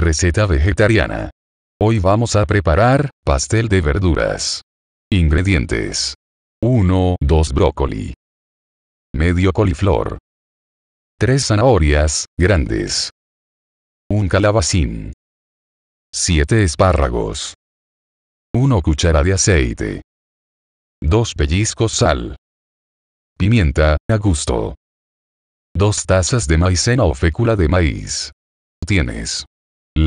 Receta vegetariana. Hoy vamos a preparar pastel de verduras. Ingredientes. 1, 2 brócoli. Medio coliflor. 3 zanahorias, grandes. Un calabacín. 7 espárragos. 1 cuchara de aceite. 2 pellizcos sal. Pimienta, a gusto. 2 tazas de maicena o fécula de maíz. Tienes